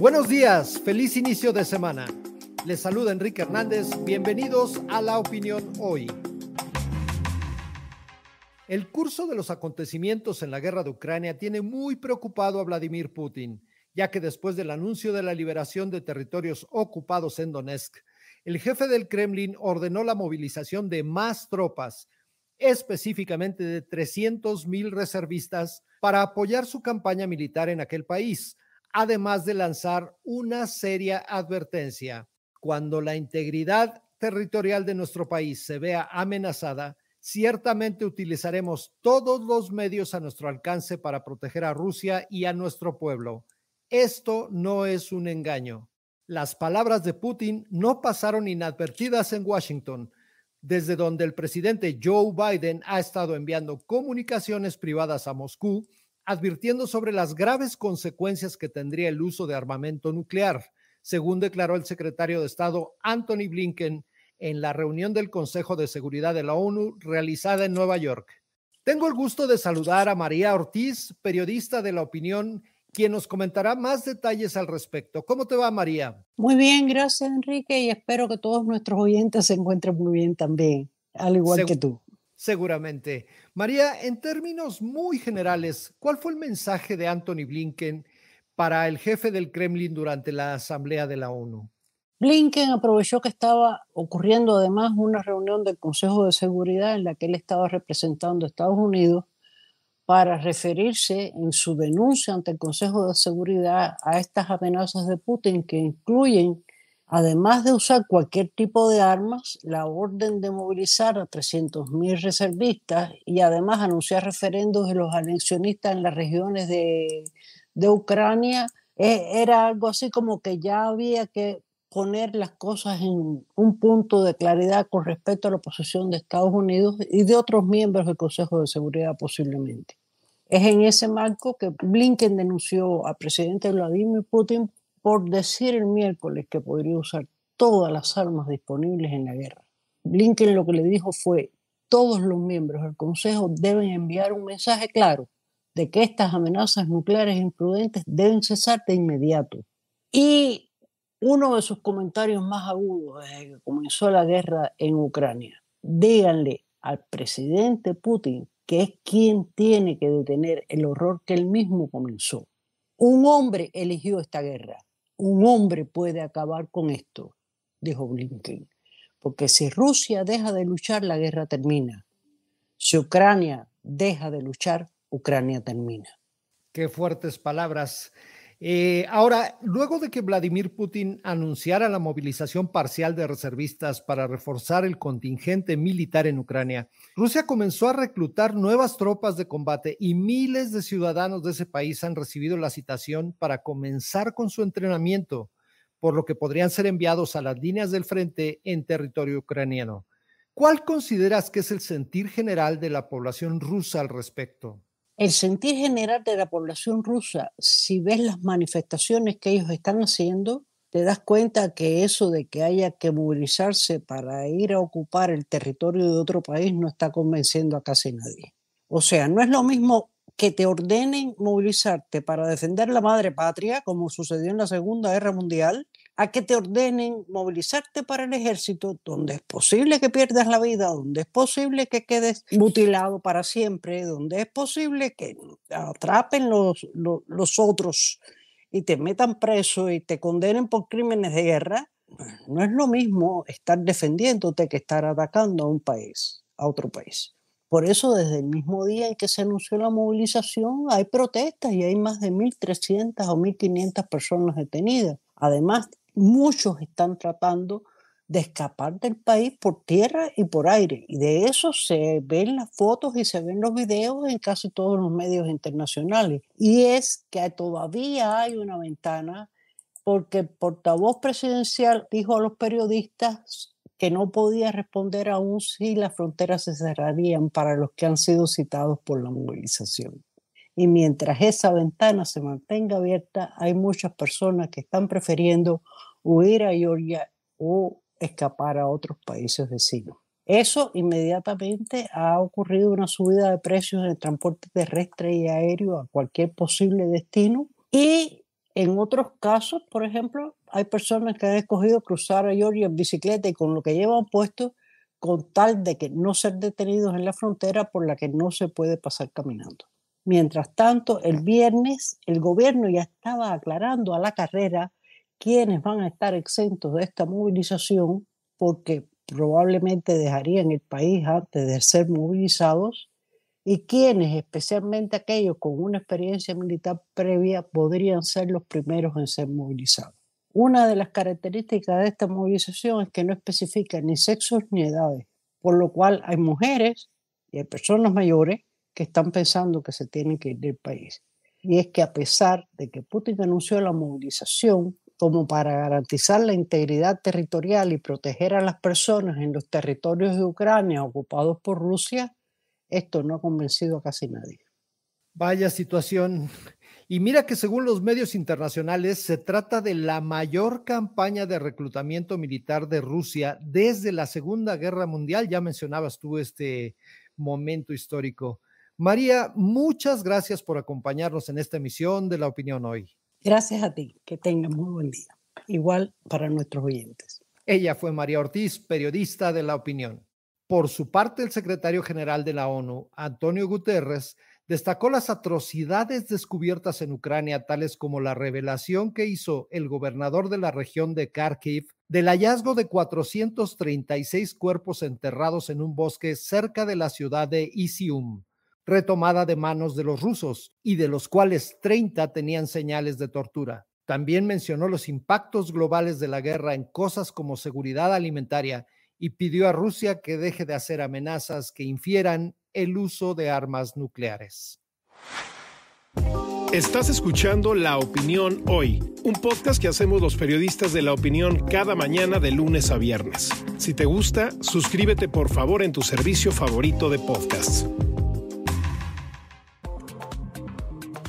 Buenos días, feliz inicio de semana. Les saluda Enrique Hernández, bienvenidos a La Opinión Hoy. El curso de los acontecimientos en la guerra de Ucrania tiene muy preocupado a Vladimir Putin, ya que después del anuncio de la liberación de territorios ocupados en Donetsk, el jefe del Kremlin ordenó la movilización de más tropas, específicamente de 300.000 mil reservistas, para apoyar su campaña militar en aquel país, además de lanzar una seria advertencia. Cuando la integridad territorial de nuestro país se vea amenazada, ciertamente utilizaremos todos los medios a nuestro alcance para proteger a Rusia y a nuestro pueblo. Esto no es un engaño. Las palabras de Putin no pasaron inadvertidas en Washington, desde donde el presidente Joe Biden ha estado enviando comunicaciones privadas a Moscú advirtiendo sobre las graves consecuencias que tendría el uso de armamento nuclear, según declaró el secretario de Estado Anthony Blinken en la reunión del Consejo de Seguridad de la ONU realizada en Nueva York. Tengo el gusto de saludar a María Ortiz, periodista de La Opinión, quien nos comentará más detalles al respecto. ¿Cómo te va, María? Muy bien, gracias, Enrique, y espero que todos nuestros oyentes se encuentren muy bien también, al igual que tú. Seguramente. María, en términos muy generales, ¿cuál fue el mensaje de Anthony Blinken para el jefe del Kremlin durante la Asamblea de la ONU? Blinken aprovechó que estaba ocurriendo además una reunión del Consejo de Seguridad en la que él estaba representando a Estados Unidos para referirse en su denuncia ante el Consejo de Seguridad a estas amenazas de Putin que incluyen Además de usar cualquier tipo de armas, la orden de movilizar a 300.000 reservistas y además anunciar referendos de los anexionistas en las regiones de, de Ucrania, e, era algo así como que ya había que poner las cosas en un punto de claridad con respecto a la posición de Estados Unidos y de otros miembros del Consejo de Seguridad posiblemente. Es en ese marco que Blinken denunció al presidente Vladimir Putin por decir el miércoles que podría usar todas las armas disponibles en la guerra. Blinken lo que le dijo fue, todos los miembros del Consejo deben enviar un mensaje claro de que estas amenazas nucleares imprudentes deben cesar de inmediato. Y uno de sus comentarios más agudos desde que comenzó la guerra en Ucrania, díganle al presidente Putin que es quien tiene que detener el horror que él mismo comenzó. Un hombre eligió esta guerra un hombre puede acabar con esto, dijo Blinken, porque si Rusia deja de luchar, la guerra termina. Si Ucrania deja de luchar, Ucrania termina. Qué fuertes palabras. Eh, ahora, luego de que Vladimir Putin anunciara la movilización parcial de reservistas para reforzar el contingente militar en Ucrania, Rusia comenzó a reclutar nuevas tropas de combate y miles de ciudadanos de ese país han recibido la citación para comenzar con su entrenamiento, por lo que podrían ser enviados a las líneas del frente en territorio ucraniano. ¿Cuál consideras que es el sentir general de la población rusa al respecto? El sentir general de la población rusa, si ves las manifestaciones que ellos están haciendo, te das cuenta que eso de que haya que movilizarse para ir a ocupar el territorio de otro país no está convenciendo a casi nadie. O sea, no es lo mismo que te ordenen movilizarte para defender la madre patria, como sucedió en la Segunda Guerra Mundial, a que te ordenen movilizarte para el ejército, donde es posible que pierdas la vida, donde es posible que quedes mutilado para siempre, donde es posible que atrapen los, los, otros y te metan preso y te condenen por crímenes de guerra, no es lo mismo estar defendiéndote que estar atacando a un país, a otro país. Por eso desde el mismo día en que se anunció la movilización hay protestas y hay más de 1.300 o 1.500 personas detenidas. Además, muchos están tratando de escapar del país por tierra y por aire. Y de eso se ven las fotos y se ven los videos en casi todos los medios internacionales. Y es que todavía hay una ventana porque el portavoz presidencial dijo a los periodistas que no podía responder aún si las fronteras se cerrarían para los que han sido citados por la movilización. Y mientras esa ventana se mantenga abierta, hay muchas personas que están prefiriendo huir a Georgia o escapar a otros países vecinos. Eso inmediatamente ha ocurrido una subida de precios en el transporte terrestre y aéreo a cualquier posible destino. Y en otros casos, por ejemplo, hay personas que han escogido cruzar a Georgia en bicicleta y con lo que llevan puesto con tal de que no ser detenidos en la frontera por la que no se puede pasar caminando. Mientras tanto, el viernes el gobierno ya estaba aclarando a la carrera quiénes van a estar exentos de esta movilización, porque probablemente dejarían el país antes de ser movilizados, y quiénes, especialmente aquellos con una experiencia militar previa, podrían ser los primeros en ser movilizados. Una de las características de esta movilización es que no especifica ni sexos ni edades, por lo cual hay mujeres y hay personas mayores que están pensando que se tienen que ir del país. Y es que a pesar de que Putin anunció la movilización como para garantizar la integridad territorial y proteger a las personas en los territorios de Ucrania ocupados por Rusia, esto no ha convencido a casi nadie. Vaya situación. Y mira que según los medios internacionales se trata de la mayor campaña de reclutamiento militar de Rusia desde la Segunda Guerra Mundial. Ya mencionabas tú este momento histórico. María, muchas gracias por acompañarnos en esta emisión de La Opinión Hoy. Gracias a ti, que tengas muy buen día. Igual para nuestros oyentes. Ella fue María Ortiz, periodista de La Opinión. Por su parte, el secretario general de la ONU, Antonio Guterres, destacó las atrocidades descubiertas en Ucrania, tales como la revelación que hizo el gobernador de la región de Kharkiv del hallazgo de 436 cuerpos enterrados en un bosque cerca de la ciudad de Isium retomada de manos de los rusos y de los cuales 30 tenían señales de tortura. También mencionó los impactos globales de la guerra en cosas como seguridad alimentaria y pidió a Rusia que deje de hacer amenazas que infieran el uso de armas nucleares. Estás escuchando La Opinión Hoy, un podcast que hacemos los periodistas de la opinión cada mañana de lunes a viernes. Si te gusta, suscríbete por favor en tu servicio favorito de podcasts.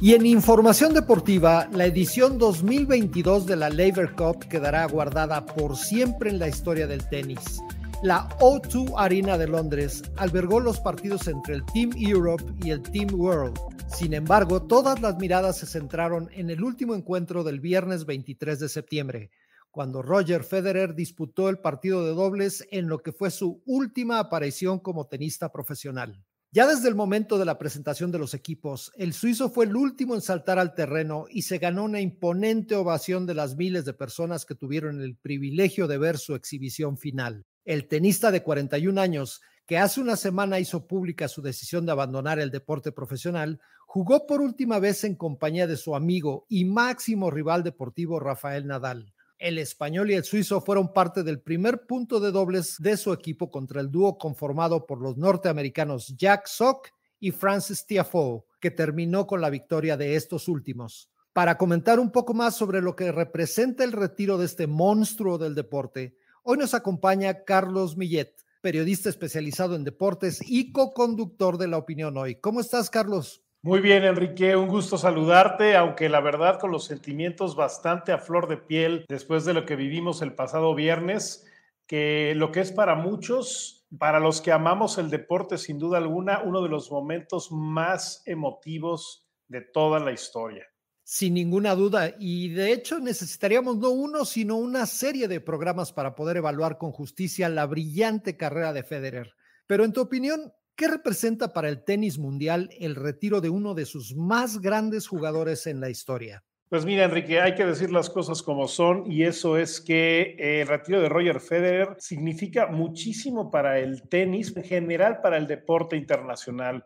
Y en información deportiva, la edición 2022 de la Labor Cup quedará guardada por siempre en la historia del tenis. La O2 Arena de Londres albergó los partidos entre el Team Europe y el Team World. Sin embargo, todas las miradas se centraron en el último encuentro del viernes 23 de septiembre, cuando Roger Federer disputó el partido de dobles en lo que fue su última aparición como tenista profesional. Ya desde el momento de la presentación de los equipos, el suizo fue el último en saltar al terreno y se ganó una imponente ovación de las miles de personas que tuvieron el privilegio de ver su exhibición final. El tenista de 41 años, que hace una semana hizo pública su decisión de abandonar el deporte profesional, jugó por última vez en compañía de su amigo y máximo rival deportivo Rafael Nadal. El español y el suizo fueron parte del primer punto de dobles de su equipo contra el dúo conformado por los norteamericanos Jack Sock y Francis Tiafoe, que terminó con la victoria de estos últimos. Para comentar un poco más sobre lo que representa el retiro de este monstruo del deporte, hoy nos acompaña Carlos Millet, periodista especializado en deportes y co-conductor de La Opinión Hoy. ¿Cómo estás, Carlos? Muy bien, Enrique, un gusto saludarte, aunque la verdad con los sentimientos bastante a flor de piel después de lo que vivimos el pasado viernes, que lo que es para muchos, para los que amamos el deporte, sin duda alguna, uno de los momentos más emotivos de toda la historia. Sin ninguna duda, y de hecho necesitaríamos no uno, sino una serie de programas para poder evaluar con justicia la brillante carrera de Federer. Pero en tu opinión, ¿Qué representa para el tenis mundial el retiro de uno de sus más grandes jugadores en la historia? Pues mira, Enrique, hay que decir las cosas como son y eso es que eh, el retiro de Roger Federer significa muchísimo para el tenis, en general para el deporte internacional.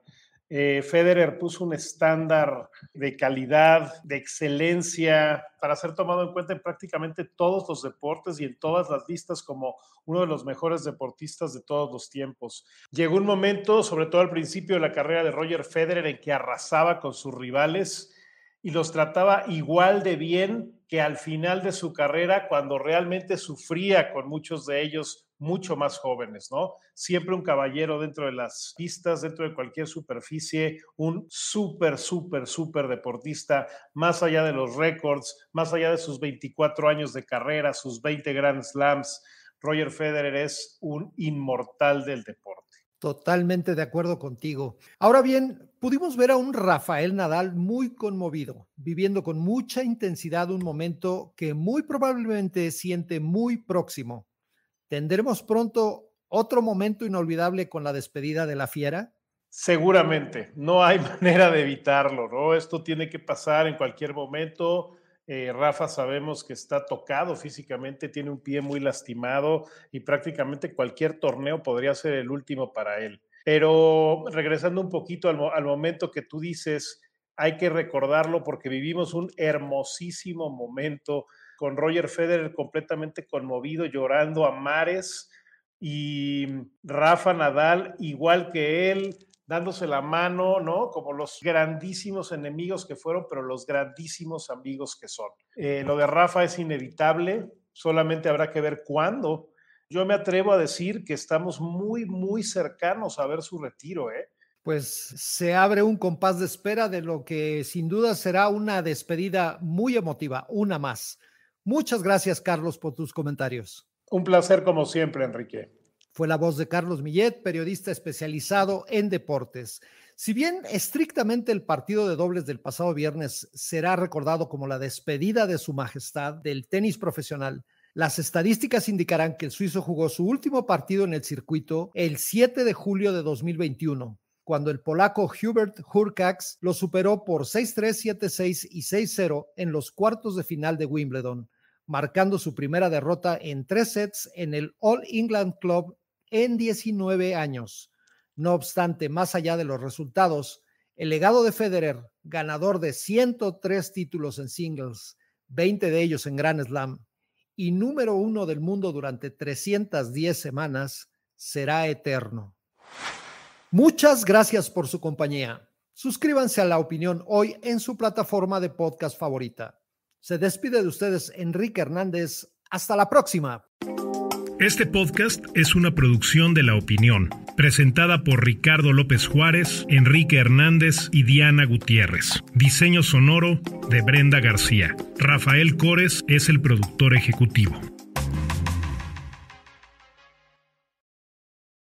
Eh, Federer puso un estándar de calidad, de excelencia, para ser tomado en cuenta en prácticamente todos los deportes y en todas las listas como uno de los mejores deportistas de todos los tiempos. Llegó un momento, sobre todo al principio de la carrera de Roger Federer, en que arrasaba con sus rivales y los trataba igual de bien que al final de su carrera, cuando realmente sufría con muchos de ellos mucho más jóvenes, ¿no? Siempre un caballero dentro de las pistas, dentro de cualquier superficie, un súper, súper, súper deportista, más allá de los récords, más allá de sus 24 años de carrera, sus 20 Grand Slams, Roger Federer es un inmortal del deporte. Totalmente de acuerdo contigo. Ahora bien, pudimos ver a un Rafael Nadal muy conmovido, viviendo con mucha intensidad un momento que muy probablemente siente muy próximo. ¿Tendremos pronto otro momento inolvidable con la despedida de la fiera? Seguramente, no hay manera de evitarlo, ¿no? Esto tiene que pasar en cualquier momento eh, Rafa sabemos que está tocado físicamente, tiene un pie muy lastimado y prácticamente cualquier torneo podría ser el último para él. Pero regresando un poquito al momento que tú dices, hay que recordarlo porque vivimos un hermosísimo momento con Roger Federer completamente conmovido, llorando a mares y Rafa Nadal igual que él, dándose la mano, ¿no? Como los grandísimos enemigos que fueron, pero los grandísimos amigos que son. Eh, lo de Rafa es inevitable, solamente habrá que ver cuándo. Yo me atrevo a decir que estamos muy, muy cercanos a ver su retiro, ¿eh? Pues se abre un compás de espera de lo que sin duda será una despedida muy emotiva, una más. Muchas gracias, Carlos, por tus comentarios. Un placer como siempre, Enrique. Fue la voz de Carlos Millet, periodista especializado en deportes. Si bien estrictamente el partido de dobles del pasado viernes será recordado como la despedida de su majestad del tenis profesional, las estadísticas indicarán que el suizo jugó su último partido en el circuito el 7 de julio de 2021, cuando el polaco Hubert Hurkacz lo superó por 6-3, 7-6 y 6-0 en los cuartos de final de Wimbledon, marcando su primera derrota en tres sets en el All England Club en 19 años. No obstante, más allá de los resultados, el legado de Federer, ganador de 103 títulos en singles, 20 de ellos en Grand Slam y número uno del mundo durante 310 semanas, será eterno. Muchas gracias por su compañía. Suscríbanse a La Opinión hoy en su plataforma de podcast favorita. Se despide de ustedes Enrique Hernández. Hasta la próxima. Este podcast es una producción de La Opinión, presentada por Ricardo López Juárez, Enrique Hernández y Diana Gutiérrez. Diseño sonoro de Brenda García. Rafael Cores es el productor ejecutivo.